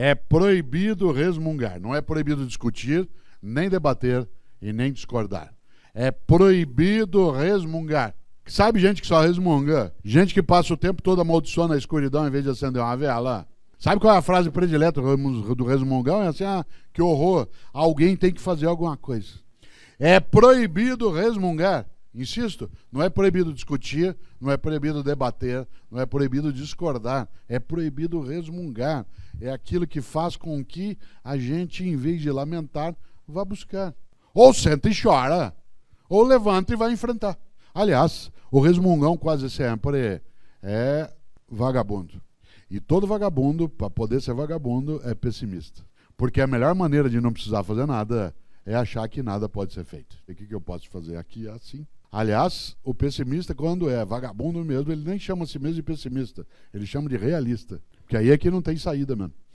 É proibido resmungar, não é proibido discutir, nem debater e nem discordar. É proibido resmungar. Sabe gente que só resmunga? Gente que passa o tempo todo amaldiçoando a escuridão em vez de acender uma vela? Sabe qual é a frase predileta do resmungão? É assim, ah, que horror, alguém tem que fazer alguma coisa. É proibido resmungar. Insisto, não é proibido discutir, não é proibido debater, não é proibido discordar, é proibido resmungar. É aquilo que faz com que a gente, em vez de lamentar, vá buscar. Ou senta e chora, ou levanta e vai enfrentar. Aliás, o resmungão quase sempre é vagabundo. E todo vagabundo, para poder ser vagabundo, é pessimista. Porque a melhor maneira de não precisar fazer nada é achar que nada pode ser feito. E O que, que eu posso fazer aqui assim? Aliás, o pessimista, quando é vagabundo mesmo, ele nem chama a si mesmo de pessimista, ele chama de realista. Porque aí é que não tem saída mesmo.